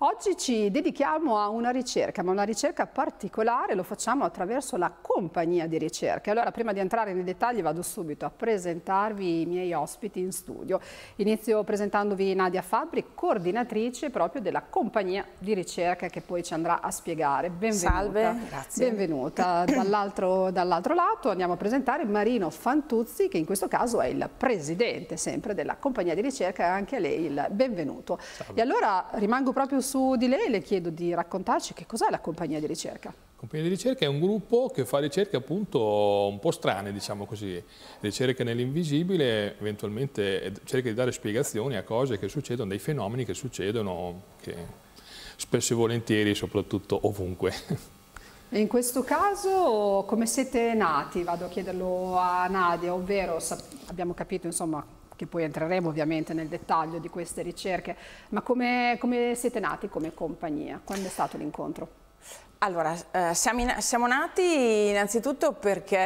Oggi ci dedichiamo a una ricerca, ma una ricerca particolare, lo facciamo attraverso la compagnia di ricerca. Allora, prima di entrare nei dettagli vado subito a presentarvi i miei ospiti in studio. Inizio presentandovi Nadia Fabri, coordinatrice proprio della compagnia di ricerca che poi ci andrà a spiegare. Benvenuta. Salve, grazie. Benvenuta. Dall'altro dall lato andiamo a presentare Marino Fantuzzi, che in questo caso è il presidente sempre della compagnia di ricerca, anche a lei il benvenuto. Salve. E allora rimango proprio su di lei le chiedo di raccontarci che cos'è la compagnia di ricerca. Compagnia di ricerca è un gruppo che fa ricerche appunto un po' strane, diciamo così, ricerche nell'invisibile, eventualmente cerca di dare spiegazioni a cose che succedono, dei fenomeni che succedono, che spesso e volentieri, soprattutto ovunque. E in questo caso come siete nati? Vado a chiederlo a Nadia, ovvero abbiamo capito insomma che poi entreremo ovviamente nel dettaglio di queste ricerche, ma come, come siete nati come compagnia? Quando è stato l'incontro? Allora, eh, siamo, nati innanzitutto perché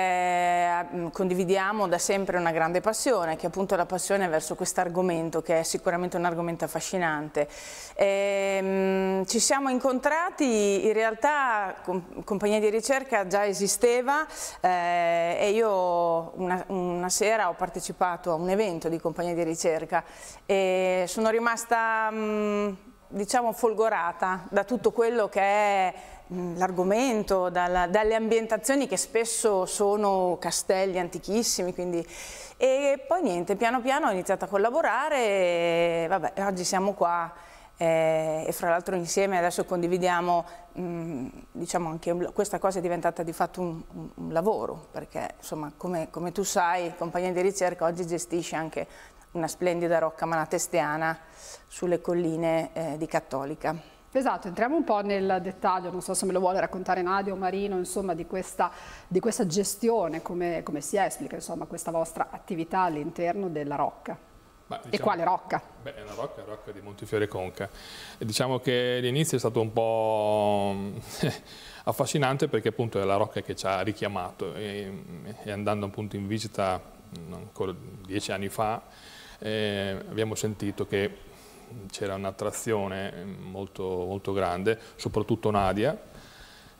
mm, condividiamo da sempre una grande passione, che è appunto la passione verso questo argomento, che è sicuramente un argomento affascinante. E, ehm, ci siamo incontrati, in realtà compagnia di ricerca già esisteva eh, e io una, una, sera ho partecipato a un evento di compagnia di ricerca e sono rimasta... Mm, diciamo folgorata da tutto quello che è Mm, l'argomento, dalle ambientazioni che spesso sono castelli antichissimi, quindi... e poi niente, piano piano ho iniziato a collaborare e vabbè, oggi siamo qua eh, e fra l'altro insieme adesso condividiamo, mh, mm, diciamo anche questa cosa è diventata di fatto un, un lavoro, perché insomma come, come tu sai Compagnia di Ricerca oggi gestisce anche una splendida rocca malatestiana sulle colline eh, di Cattolica. Esatto, entriamo un po' nel dettaglio, non so se me lo vuole raccontare Nadia o Marino, insomma, di questa, di questa gestione, come, come, si esplica, insomma, questa vostra attività all'interno della Rocca. Beh, diciamo, e quale Rocca? Beh, è una Rocca, Rocca di Montefiore Conca. E diciamo che l'inizio è stato un po' affascinante perché appunto è la Rocca che ci ha richiamato e, e andando appunto in visita ancora dieci anni fa eh, abbiamo sentito che c'era un'attrazione molto, molto, grande, soprattutto Nadia,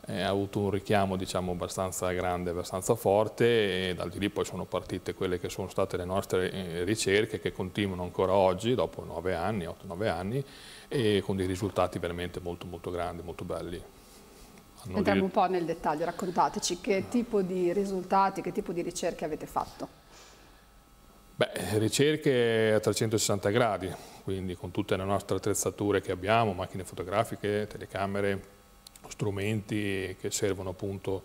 eh, ha avuto un richiamo diciamo, abbastanza grande, abbastanza forte e da lì poi sono partite quelle che sono state le nostre eh, ricerche che continuano ancora oggi, dopo 9 anni, 8-9 anni, e con dei risultati veramente molto, molto grandi, molto belli. Andiamo un po' nel dettaglio, raccontateci che tipo di risultati, che tipo di ricerche avete fatto. Beh, ricerche a 360 gradi, quindi con tutte le nostre attrezzature che abbiamo, macchine fotografiche, telecamere, strumenti che servono appunto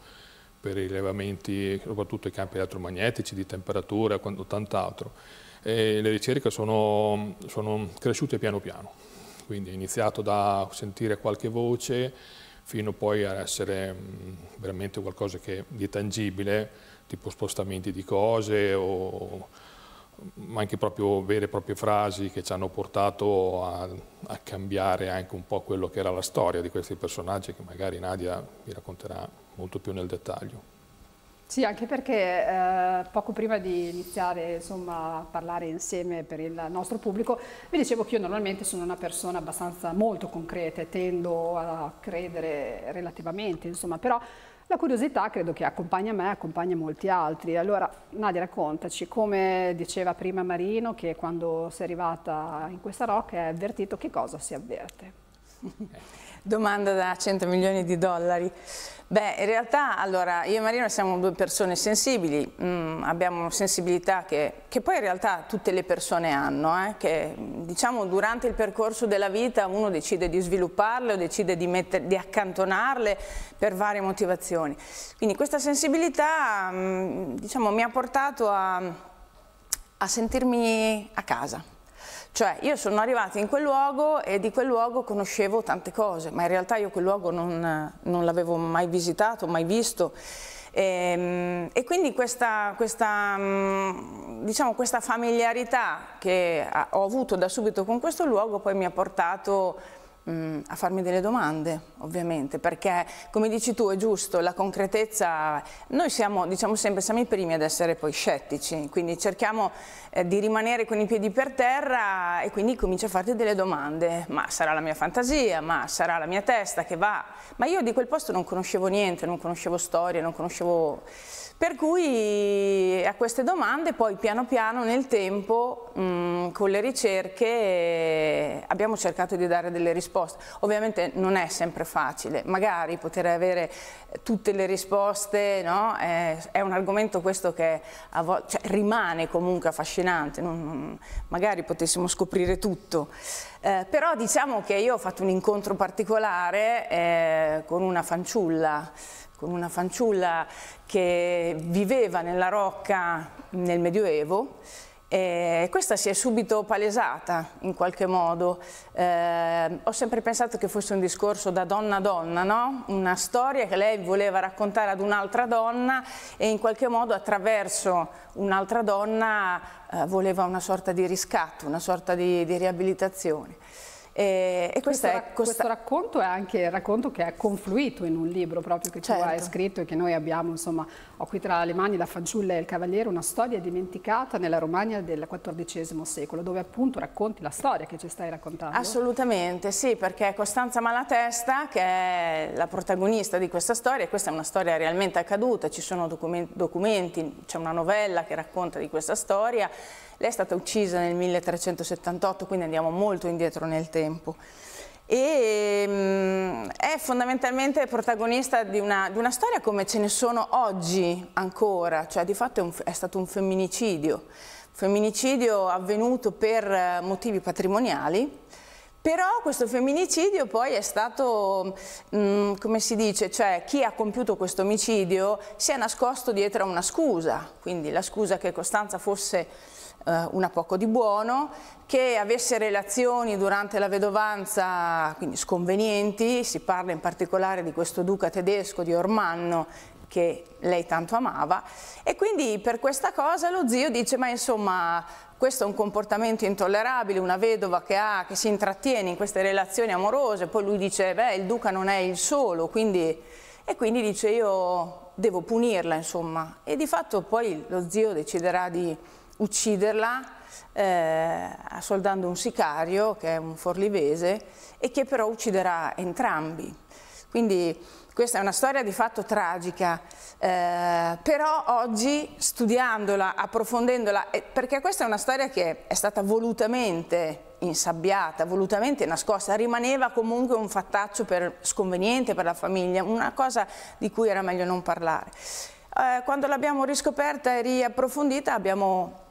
per i rilevamenti, soprattutto i campi elettromagnetici, di temperatura e tant'altro. le ricerche sono, sono cresciute piano piano, quindi è iniziato da sentire qualche voce fino poi ad essere veramente qualcosa che, di tangibile, tipo spostamenti di cose o ma anche proprio vere e proprie frasi che ci hanno portato a, a, cambiare anche un po' quello che era la storia di questi personaggi che magari Nadia vi racconterà molto più nel dettaglio. Sì, anche perché eh, poco prima di iniziare insomma, a parlare insieme per il nostro pubblico, vi dicevo che io normalmente sono una persona abbastanza molto concreta e tendo a credere relativamente, insomma, però la curiosità credo che accompagna me, accompagna molti altri. Allora, Nadia, raccontaci, come diceva prima Marino, che quando sei arrivata in questa rocca è avvertito, che cosa si avverte? Domanda da 100 milioni di dollari. Beh, in realtà, allora, io e Marina siamo due persone sensibili, mm, abbiamo sensibilità che, che, poi in realtà tutte le persone hanno, eh, che diciamo durante il percorso della vita uno decide di svilupparle o decide di, metter, di accantonarle per varie motivazioni. Quindi questa sensibilità, mm, diciamo, mi ha portato a, a sentirmi a casa. Cioè io sono arrivata in quel luogo e di quel luogo conoscevo tante cose, ma in realtà io quel luogo non, non l'avevo mai visitato, mai visto. E, ehm, e quindi questa, questa, mm, diciamo, questa familiarità che ah, ho avuto da subito con questo luogo poi mi ha portato mh, mm, a farmi delle domande, ovviamente, perché come dici tu è giusto, la concretezza, noi siamo, diciamo sempre, siamo i primi ad essere poi scettici, quindi cerchiamo eh, di rimanere con i piedi per terra e quindi comincio a farti delle domande, ma sarà la mia fantasia, ma sarà la mia testa che va, ma io di quel posto non conoscevo niente, non conoscevo storie, non conoscevo per cui eh, a queste domande poi piano piano nel tempo mh, mm, con le ricerche eh, abbiamo cercato di dare delle risposte. Ovviamente non è sempre facile, magari poter avere tutte le risposte no? è, eh, è, un argomento questo che cioè, rimane comunque affascinante, non, non, magari potessimo scoprire tutto. Eh, però diciamo che io ho fatto un incontro particolare eh, con una fanciulla con una fanciulla che viveva nella rocca nel Medioevo e questa si è subito palesata in qualche modo. Eh, ho sempre pensato che fosse un discorso da donna a donna, no? una storia che lei voleva raccontare ad un'altra donna e in qualche modo attraverso un'altra donna eh, voleva una sorta di riscatto, una sorta di, di riabilitazione. E, e questo, questo, è, questo, racconto è anche il racconto che è confluito in un libro proprio che certo. tu hai certo. scritto e che noi abbiamo, insomma, ho qui tra le mani La fanciulla e il cavaliere, una storia dimenticata nella Romagna del XIV secolo, dove appunto racconti la storia che ci stai raccontando. Assolutamente, sì, perché Costanza Malatesta, che è la protagonista di questa storia, e questa è una storia realmente accaduta, ci sono documenti, c'è una novella che racconta di questa storia lei è stata uccisa nel 1378, quindi andiamo molto indietro nel tempo e um, è fondamentalmente protagonista di una, di una, storia come ce ne sono oggi ancora, cioè di fatto è, un, è stato un femminicidio, femminicidio avvenuto per eh, motivi patrimoniali, però questo femminicidio poi è stato, um, come si dice, cioè chi ha compiuto questo omicidio si è nascosto dietro a una scusa, quindi la scusa che Costanza fosse eh, una poco di buono, che avesse relazioni durante la vedovanza, quindi sconvenienti, si parla in particolare di questo duca tedesco di Ormanno che lei tanto amava e quindi per questa cosa lo zio dice ma insomma questo è un comportamento intollerabile, una vedova che, ha, che si intrattiene in queste relazioni amorose, poi lui dice beh il duca non è il solo quindi, e quindi dice io devo punirla insomma e di fatto poi lo zio deciderà di ucciderla eh, assoldando un sicario che è un forlivese e che però ucciderà entrambi. Quindi questa è una storia di fatto tragica, eh, però oggi studiandola, approfondendola, perché questa è una storia che è stata volutamente insabbiata, volutamente nascosta, rimaneva comunque un fattaccio per, sconveniente per la famiglia, una cosa di cui era meglio non parlare. Eh, quando l'abbiamo riscoperta e riapprofondita abbiamo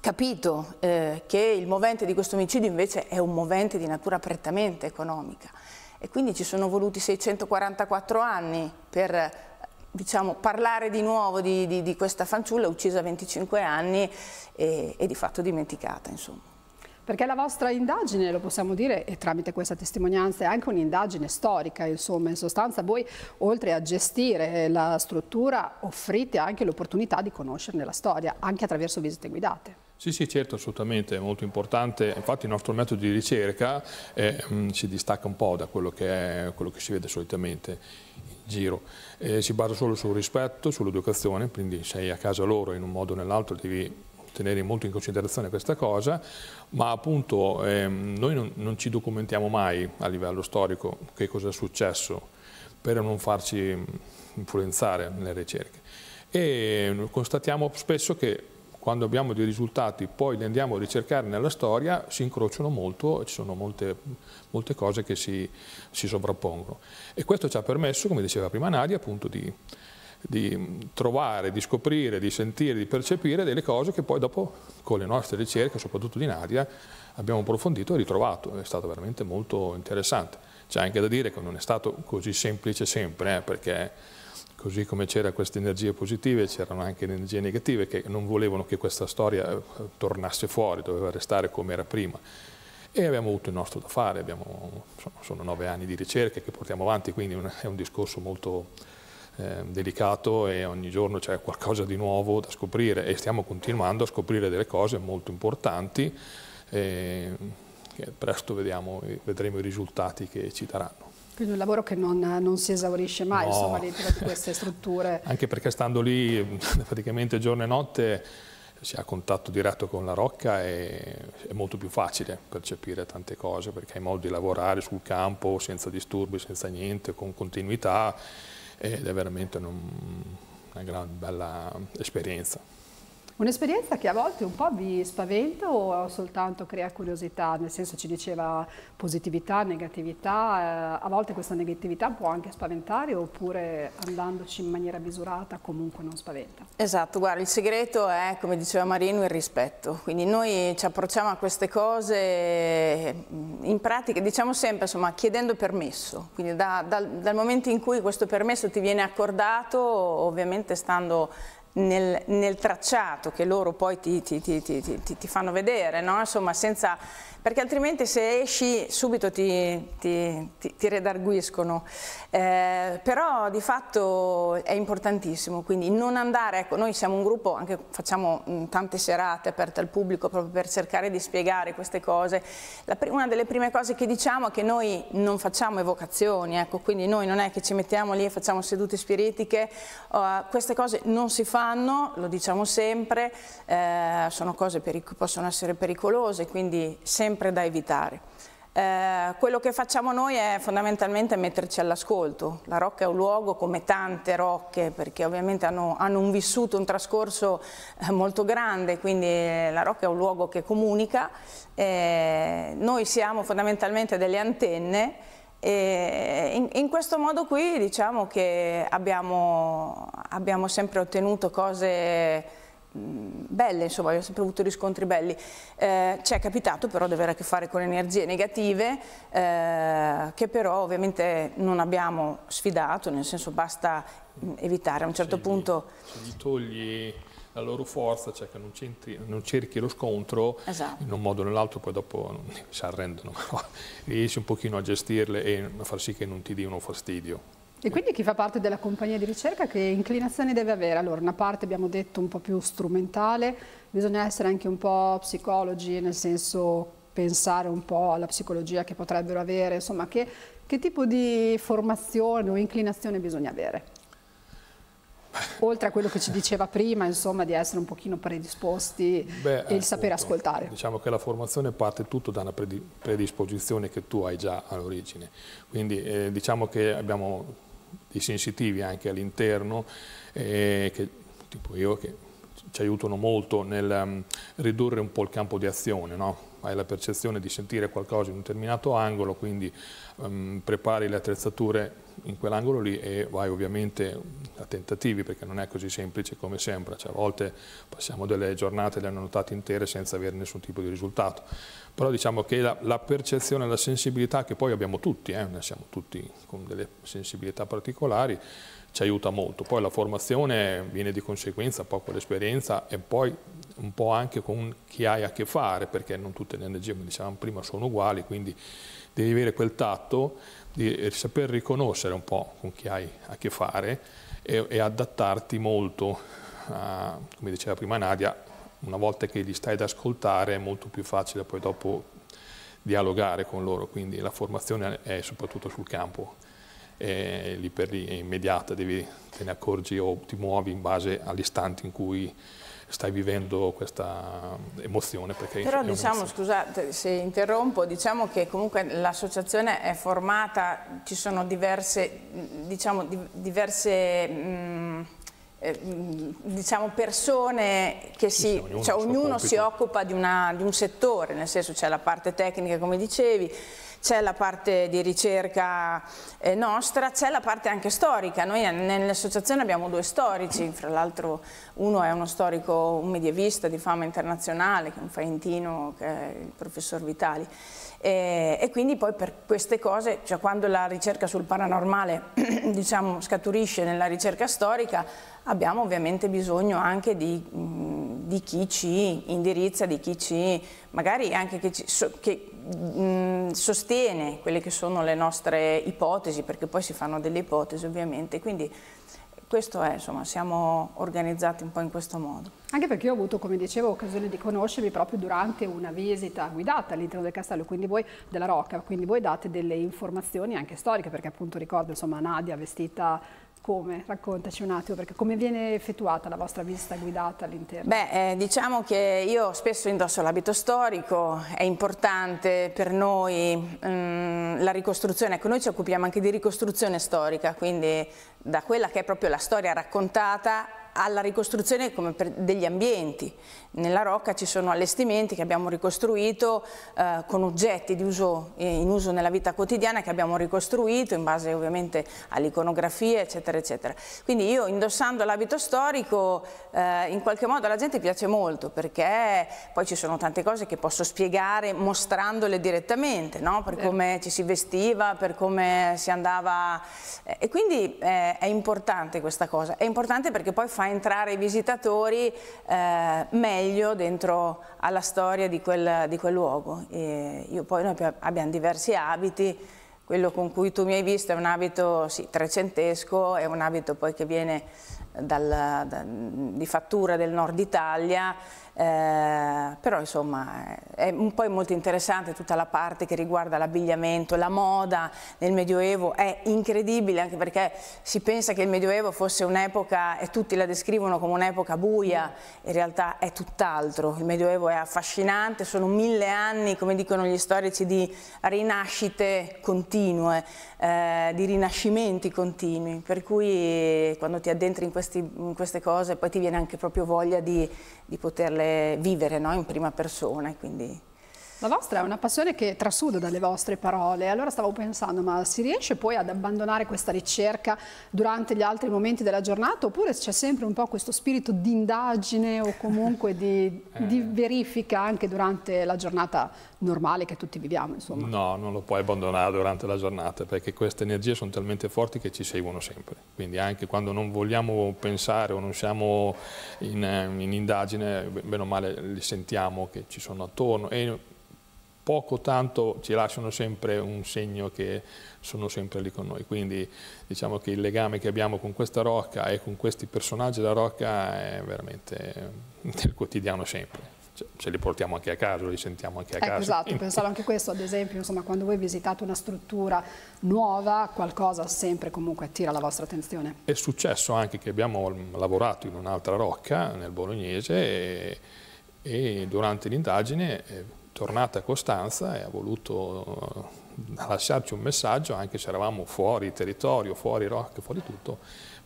capito eh, che il movente di questo omicidio invece è un movente di natura prettamente economica e quindi ci sono voluti 644 anni per diciamo, parlare di nuovo di, di, di, questa fanciulla uccisa a 25 anni e, e di fatto dimenticata. Insomma. Perché la vostra indagine, lo possiamo dire, e tramite questa testimonianza è anche un'indagine storica, insomma, in sostanza voi oltre a gestire la struttura offrite anche l'opportunità di conoscerne la storia, anche attraverso visite guidate. Sì, sì, certo, assolutamente, è molto importante. Infatti il nostro metodo di ricerca eh, mm, si distacca un po' da quello che, è, quello che si vede solitamente in giro. Eh, si basa solo sul rispetto, sull'educazione, quindi sei a casa loro in un modo o nell'altro, devi tenere molto in considerazione questa cosa, ma appunto ehm, noi non, non ci documentiamo mai a livello storico che cosa è successo per non farci influenzare nelle ricerche. E constatiamo spesso che quando abbiamo dei risultati poi li andiamo a ricercare nella storia, si incrociano molto, ci sono molte, molte cose che si, si, sovrappongono. E questo ci ha permesso, come diceva prima Nadia, appunto di di trovare, di scoprire, di sentire, di percepire delle cose che poi dopo con le nostre ricerche, soprattutto di Nadia, abbiamo approfondito e ritrovato. È stato veramente molto interessante. C'è anche da dire che non è stato così semplice sempre, eh, perché così come c'erano queste energie positive, c'erano anche le energie negative che non volevano che questa storia eh, tornasse fuori, doveva restare come era prima e abbiamo avuto il nostro da fare, abbiamo, sono nove anni di ricerche che portiamo avanti, quindi è un discorso molto eh, delicato e ogni giorno c'è qualcosa di nuovo da scoprire e stiamo continuando a scoprire delle cose molto importanti ehm, e presto vediamo, vedremo i risultati che ci daranno. Quindi un lavoro che non, non si esaurisce mai, no. insomma, dentro di queste strutture. Anche perché stando lì praticamente giorno e notte si ha contatto diretto con la rocca e è molto più facile percepire tante cose perché hai modo di lavorare sul campo senza disturbi, senza niente, con continuità ed è veramente un, una gran, bella esperienza. Un'esperienza che a volte un po' vi spaventa o soltanto crea curiosità, nel senso ci diceva positività, negatività, eh, a volte questa negatività può anche spaventare oppure andandoci in maniera misurata comunque non spaventa. Esatto, guarda, il segreto è, come diceva Marino, il rispetto, quindi noi ci approcciamo a queste cose mm, in pratica, diciamo sempre, insomma, chiedendo permesso, quindi da, da, dal momento in cui questo permesso ti viene accordato, ovviamente stando nel, nel tracciato che loro poi ti, ti, ti, ti fanno vedere, no? insomma senza perché altrimenti se esci subito ti, ti, ti, ti redarguiscono. Eh, però di fatto è importantissimo, quindi non andare, ecco, noi siamo un gruppo, anche facciamo mh, mm, tante serate aperte al pubblico proprio per cercare di spiegare queste cose. La, una delle prime cose che diciamo è che noi non facciamo evocazioni, ecco, quindi noi non è che ci mettiamo lì e facciamo sedute spiritiche, uh, queste cose non si fanno, lo diciamo sempre, eh, sono cose che possono essere pericolose, quindi sempre sempre da evitare. Eh, quello che facciamo noi è fondamentalmente metterci all'ascolto. La Rocca è un luogo come tante rocche, perché ovviamente hanno, hanno un vissuto, un trascorso eh, molto grande, quindi eh, la Rocca è un luogo che comunica. Eh, noi siamo fondamentalmente delle antenne e eh, in, in questo modo qui diciamo che abbiamo, abbiamo sempre ottenuto cose belle, insomma, abbiamo sempre avuto riscontri belli. Eh, ci è capitato però di avere a che fare con energie negative eh, che però ovviamente non abbiamo sfidato, nel senso basta evitare a un certo se punto... Gli, se gli togli la loro forza, cioè che non, non cerchi lo scontro, esatto. in un modo o nell'altro poi dopo si arrendono, riesci un pochino a gestirle e a far sì che non ti diano fastidio. E quindi chi fa parte della compagnia di ricerca che inclinazioni deve avere? Allora, una parte abbiamo detto un po' più strumentale, bisogna essere anche un po' psicologi, nel senso pensare un po' alla psicologia che potrebbero avere, insomma, che, che tipo di formazione o inclinazione bisogna avere? Oltre a quello che ci diceva prima, insomma, di essere un pochino predisposti Beh, e il appunto, sapere ascoltare. Diciamo che la formazione parte tutto da una predisposizione che tu hai già all'origine. Quindi eh, diciamo che abbiamo dei sensitivi anche all'interno, eh, tipo io che ci aiutano molto nel um, ridurre un po' il campo di azione, no? hai la percezione di sentire qualcosa in un determinato angolo, quindi um, prepari le attrezzature in quell'angolo lì e vai ovviamente ehm, a tentativi perché non è così semplice come sembra, cioè, a volte passiamo delle giornate, le hanno notate intere senza avere nessun tipo di risultato, però diciamo che la, la percezione, la sensibilità che poi abbiamo tutti, eh, siamo tutti con delle sensibilità particolari, ci aiuta molto. Poi la formazione viene di conseguenza poco con l'esperienza e poi un po' anche con chi hai a che fare, perché non tutte le energie, come dicevamo prima, sono uguali, quindi devi avere quel tatto di saper riconoscere un po' con chi hai a che fare e, e adattarti molto, a, come diceva prima Nadia, una volta che li stai ad ascoltare è molto più facile poi dopo dialogare con loro, quindi la formazione è soprattutto sul campo eh, lì per lì è immediata, devi, te ne accorgi o ti muovi in base all'istante in cui stai vivendo questa emozione. Però diciamo, scusate se interrompo, diciamo che comunque l'associazione è formata, ci sono diverse, diciamo, di, diverse mh, mm, eh, mm, diciamo persone che si, sì, ognuno, cioè, ognuno si occupa di, una, di un settore, nel senso c'è la parte tecnica come dicevi, c'è la parte di ricerca eh, nostra, c'è la parte anche storica, noi eh, nell'associazione abbiamo due storici, fra l'altro uno è uno storico, un medievista di fama internazionale, che è un faentino, che è il professor Vitali, e, e quindi poi per queste cose, cioè quando la ricerca sul paranormale diciamo, scaturisce nella ricerca storica, abbiamo ovviamente bisogno anche di, di chi ci indirizza, di chi ci, magari anche che ci, che Mm, sostiene quelle che sono le nostre ipotesi, perché poi si fanno delle ipotesi ovviamente, quindi questo è, insomma, siamo organizzati un po' in questo modo. Anche perché io ho avuto, come dicevo, occasione di conoscervi proprio durante una visita guidata all'interno del castello, quindi voi della Rocca, quindi voi date delle informazioni anche storiche, perché appunto ricordo, insomma, Nadia vestita come? Raccontaci un attimo, perché come viene effettuata la vostra visita guidata all'interno? Beh, eh, diciamo che io spesso indosso l'abito storico, è importante per noi mh, mm, la ricostruzione, ecco noi ci occupiamo anche di ricostruzione storica, quindi da quella che è proprio la storia raccontata alla ricostruzione degli ambienti. Nella Rocca ci sono allestimenti che abbiamo ricostruito eh, con oggetti uso, eh, in uso nella vita quotidiana che abbiamo ricostruito in base ovviamente all'iconografia eccetera eccetera. Quindi io indossando l'abito storico eh, in qualche modo alla gente piace molto perché poi ci sono tante cose che posso spiegare mostrandole direttamente no? per come ci si vestiva, per come si andava eh, e quindi eh, è importante questa cosa, è importante perché poi fa fa entrare i visitatori eh, meglio dentro alla storia di quel, di quel luogo. E io poi noi abbiamo diversi abiti, quello con cui tu mi hai visto è un abito sì, trecentesco, è un abito poi che viene dal, da, di fattura del nord Italia, eh, però insomma è poi molto interessante tutta la parte che riguarda l'abbigliamento, la moda nel Medioevo, è incredibile anche perché si pensa che il Medioevo fosse un'epoca, e tutti la descrivono come un'epoca buia, in realtà è tutt'altro, il Medioevo è affascinante, sono mille anni, come dicono gli storici, di rinascite continue, eh, di rinascimenti continui, per cui eh, quando ti addentri in, questi, in, queste cose poi ti viene anche proprio voglia di, di poterle vivere no? in prima persona. Quindi. La vostra è una passione che trasuda dalle vostre parole, allora stavo pensando, ma si riesce poi ad abbandonare questa ricerca durante gli altri momenti della giornata oppure c'è sempre un po' questo spirito di indagine o comunque di, eh. di verifica anche durante la giornata normale che tutti viviamo? Insomma? No, non lo puoi abbandonare durante la giornata perché queste energie sono talmente forti che ci seguono sempre, quindi anche quando non vogliamo pensare o non siamo in, in indagine, bene o male li sentiamo che ci sono attorno e poco tanto ci lasciano sempre un segno che sono sempre lì con noi. Quindi diciamo che il legame che abbiamo con questa rocca e con questi personaggi della rocca è veramente del quotidiano sempre. ce li portiamo anche a casa, li sentiamo anche a ecco, eh, casa. Esatto, pensavo anche questo, ad esempio, insomma, quando voi visitate una struttura nuova, qualcosa sempre comunque attira la vostra attenzione. È successo anche che abbiamo lavorato in un'altra rocca, nel Bolognese, e, e durante l'indagine eh, tornata a Costanza e ha voluto eh, lasciarci un messaggio, anche se eravamo fuori territorio, fuori rock, fuori tutto,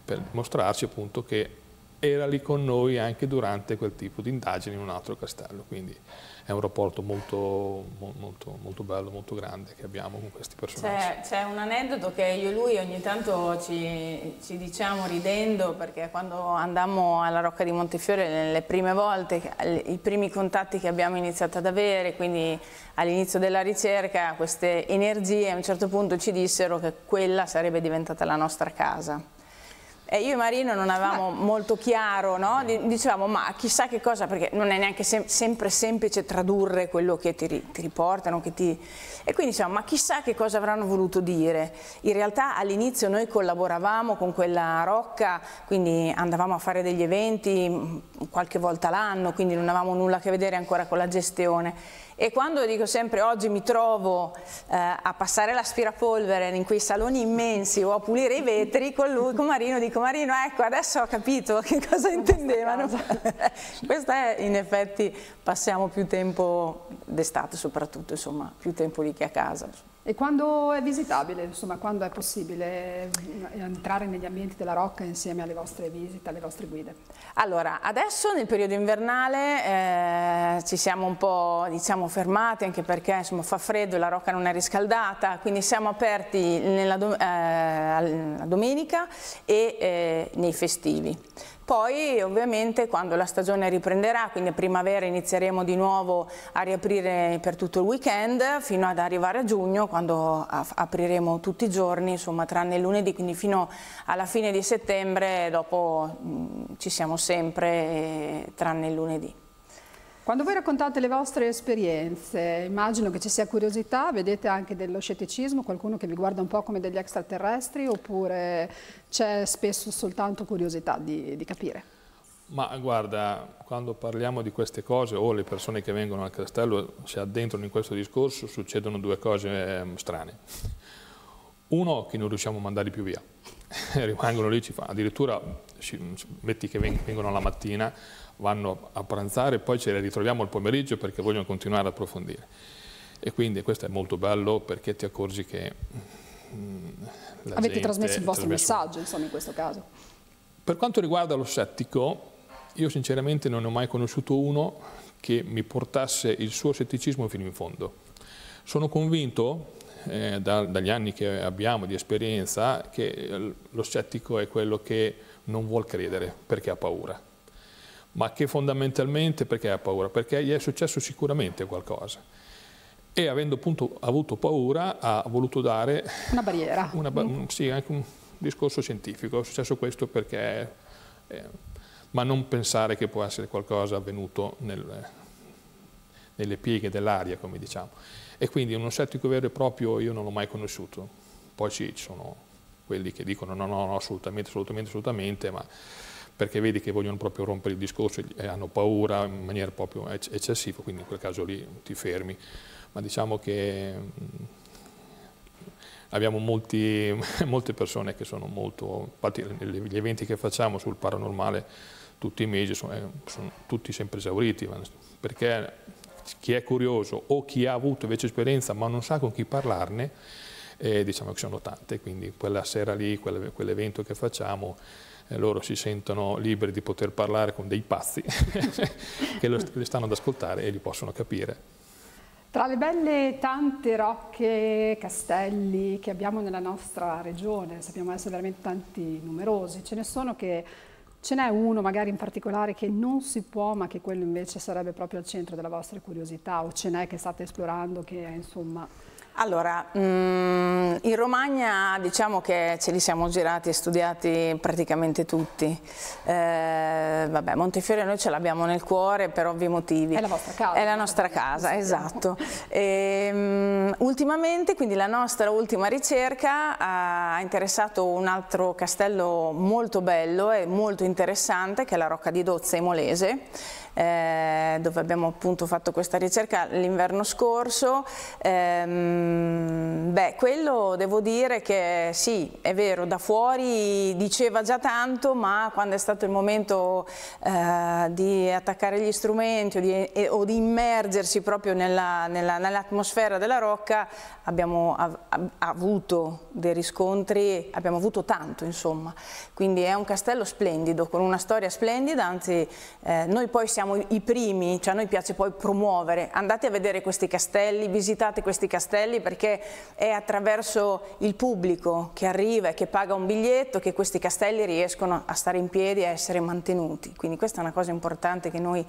per mostrarci appunto che era lì con noi anche durante quel tipo di indagini in un altro castello, quindi è un rapporto molto, molto, molto bello, molto grande che abbiamo con questi personaggi. C'è, un aneddoto che io e lui ogni tanto ci, ci, diciamo ridendo, perché quando andammo alla Rocca di Montefiore le prime volte, i primi contatti che abbiamo iniziato ad avere, quindi all'inizio della ricerca, queste energie a un certo punto ci dissero che quella sarebbe diventata la nostra casa eh, io e Marino non avevamo ma... molto chiaro, no? dicevamo ma chissà che cosa, perché non è neanche sem sempre semplice tradurre quello che ti, ri ti riportano, che ti... e quindi dicevamo ma chissà che cosa avranno voluto dire. In realtà all'inizio noi collaboravamo con quella Rocca, quindi andavamo a fare degli eventi mm, qualche volta l'anno, quindi non avevamo nulla a che vedere ancora con la gestione. E quando dico sempre oggi mi trovo eh, a passare l'aspirapolvere in quei saloni immensi o a pulire i vetri, con lui, con Marino dico Marino, ecco, adesso ho capito che cosa intendevano. Questa è, in effetti, passiamo più tempo d'estate soprattutto, insomma, più tempo lì che a casa. E quando è visitabile, insomma, quando è possibile eh, entrare negli ambienti della Rocca insieme alle vostre visite, alle vostre guide? Allora, adesso nel periodo invernale eh, ci siamo un po' diciamo, fermati anche perché insomma, fa freddo, e la Rocca non è riscaldata, quindi siamo aperti nella do eh, domenica e eh, nei festivi. Poi ovviamente quando la stagione riprenderà, quindi a primavera inizieremo di nuovo a riaprire per tutto il weekend fino ad arrivare a giugno quando apriremo tutti i giorni, insomma tranne il lunedì, quindi fino alla fine di settembre dopo mh, mm, ci siamo sempre eh, tranne il lunedì. Quando voi raccontate le vostre esperienze, immagino che ci sia curiosità, vedete anche dello scetticismo, qualcuno che vi guarda un po' come degli extraterrestri oppure c'è spesso soltanto curiosità di, di capire? Ma guarda, quando parliamo di queste cose o le persone che vengono al castello si addentrano in questo discorso, succedono due cose eh, strane. Uno, che non riusciamo a mandarli più via, rimangono lì, ci fa, addirittura ci, metti che vengono la mattina, vanno a pranzare e poi ce le ritroviamo il pomeriggio perché vogliono continuare ad approfondire. E quindi questo è molto bello perché ti accorgi che... Mh, mm, Avete trasmesso il vostro trasmesso... messaggio, insomma, in questo caso. Per quanto riguarda lo scettico, io sinceramente non ne ho mai conosciuto uno che mi portasse il suo scetticismo fino in fondo. Sono convinto, eh, da, dagli anni che abbiamo di esperienza, che eh, lo scettico è quello che non vuol credere perché ha paura ma che fondamentalmente perché ha paura? Perché gli è successo sicuramente qualcosa e avendo appunto avuto paura ha voluto dare una barriera. Una ba un, mm, sì, anche un discorso scientifico, è successo questo perché, eh, ma non pensare che può essere qualcosa avvenuto nel, nelle pieghe dell'aria, come diciamo. E quindi uno scettico vero e proprio io non l'ho mai conosciuto. Poi ci sono quelli che dicono no, no, no, assolutamente, assolutamente, assolutamente, ma perché vedi che vogliono proprio rompere il discorso e eh, hanno paura in maniera proprio eccessiva, quindi in quel caso lì ti fermi. Ma diciamo che mm, abbiamo molti, molte persone che sono molto, infatti gli eventi che facciamo sul paranormale tutti i mesi sono, eh, sono tutti sempre esauriti, perché chi è curioso o chi ha avuto invece esperienza ma non sa con chi parlarne, eh, diciamo che sono tante, quindi quella sera lì, quell'evento che facciamo, eh, loro si sentono liberi di poter parlare con dei pazzi che li stanno ad ascoltare e li possono capire. Tra le belle tante rocche, castelli che abbiamo nella nostra regione, sappiamo essere veramente tanti numerosi, ce ne sono che ce n'è uno magari in particolare che non si può ma che quello invece sarebbe proprio al centro della vostra curiosità o ce n'è che state esplorando che è insomma allora, mm, in Romagna diciamo che ce li siamo girati e studiati praticamente tutti. Eh, vabbè, Montefiore noi ce l'abbiamo nel cuore per ovvi motivi. È la vostra casa. È la nostra casa, esatto. E, ehm, ultimamente, quindi la nostra ultima ricerca ha interessato un altro castello molto bello e molto interessante che è la Rocca di Dozza Imolese eh, dove abbiamo appunto fatto questa ricerca l'inverno scorso. Ehm, beh, quello devo dire che sì, è vero, da fuori diceva già tanto, ma quando è stato il momento eh, di attaccare gli strumenti o di, o di immergersi proprio nell'atmosfera nella, nell della rocca, abbiamo av avuto dei riscontri, abbiamo avuto tanto insomma. Quindi è un castello splendido, con una storia splendida, anzi eh, noi poi siamo siamo i primi, cioè a noi piace poi promuovere. Andate a vedere questi castelli, visitate questi castelli perché è attraverso il pubblico che arriva e che paga un biglietto che questi castelli riescono a stare in piedi e a essere mantenuti. Quindi questa è una cosa importante che noi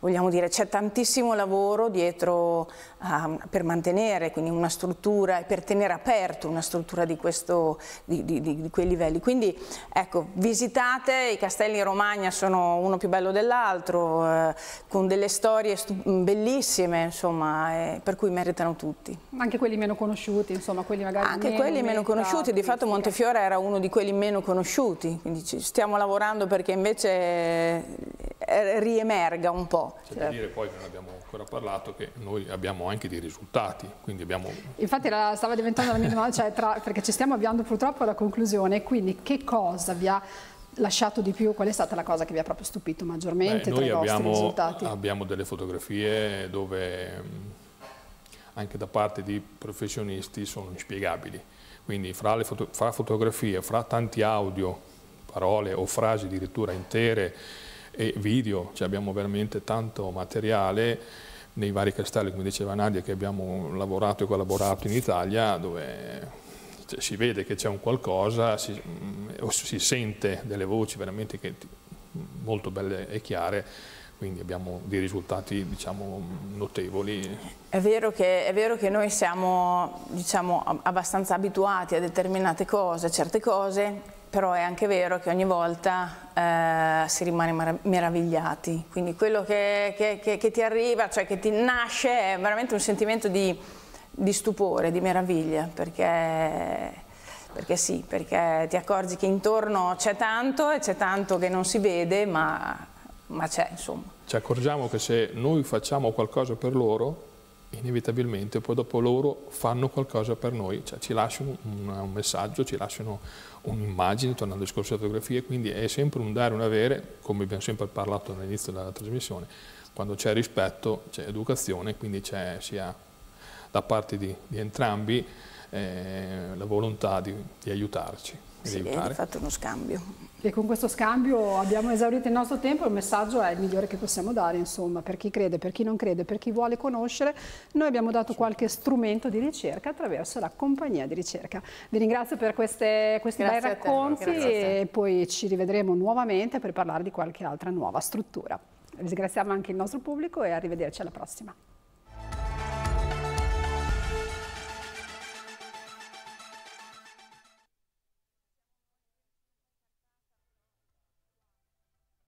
vogliamo dire. C'è tantissimo lavoro dietro um, per mantenere quindi una struttura e per tenere aperto una struttura di, questo, di, di, di quei livelli. Quindi ecco, visitate, i castelli in Romagna sono uno più bello dell'altro, eh, con delle storie bellissime, insomma, eh, per cui meritano tutti. Anche quelli meno conosciuti, insomma, quelli magari Anche meno quelli meno conosciuti, di fatto Montefiore era uno di quelli meno conosciuti, quindi ci stiamo lavorando perché invece eh, er-, riemerga un po'. C'è certo. da dire poi che non abbiamo ancora parlato che noi abbiamo anche dei risultati, quindi abbiamo... Infatti la, stava diventando la mia domanda, cioè tra, perché ci stiamo avviando purtroppo alla conclusione, quindi che cosa vi ha lasciato di più? Qual è stata la cosa che vi ha proprio stupito maggiormente Beh, tra i vostri risultati? Abbiamo delle fotografie dove mm, anche da parte di professionisti sono inspiegabili. Quindi fra, le foto, fra fotografie, fra tanti audio, parole o frasi addirittura intere e video, cioè abbiamo veramente tanto materiale nei vari castelli, come diceva Nadia, che abbiamo lavorato e collaborato in Italia, dove si vede che c'è un qualcosa, si, mh, mm, si, sente delle voci veramente che, molto belle e chiare, quindi abbiamo dei risultati diciamo, notevoli. È vero, che, è vero che noi siamo diciamo, abbastanza abituati a determinate cose, a certe cose, però è anche vero che ogni volta eh, si rimane meravigliati, quindi quello che, che, che, che ti arriva, cioè che ti nasce è veramente un sentimento di di stupore, di meraviglia, perché perché sì, perché ti accorgi che intorno c'è tanto e c'è tanto che non si vede, ma, ma c'è insomma. Ci accorgiamo che se noi facciamo qualcosa per loro, inevitabilmente poi dopo loro fanno qualcosa per noi, cioè ci lasciano un, un messaggio, ci lasciano un'immagine, tornando al discorso delle fotografie, quindi è sempre un dare, un avere, come abbiamo sempre parlato all'inizio della trasmissione, quando c'è rispetto c'è educazione, quindi c'è sia da parte di, di entrambi eh, la volontà di, di aiutarci. Sì, hai fatto uno scambio. E con questo scambio abbiamo esaurito il nostro tempo, il messaggio è il migliore che possiamo dare, insomma, per chi crede, per chi non crede, per chi vuole conoscere. Noi abbiamo dato certo. qualche strumento di ricerca attraverso la compagnia di ricerca. Vi ringrazio per queste, questi Grazie bei racconti te, e poi ci rivedremo nuovamente per parlare di qualche altra nuova struttura. Ringraziamo anche il nostro pubblico e arrivederci alla prossima.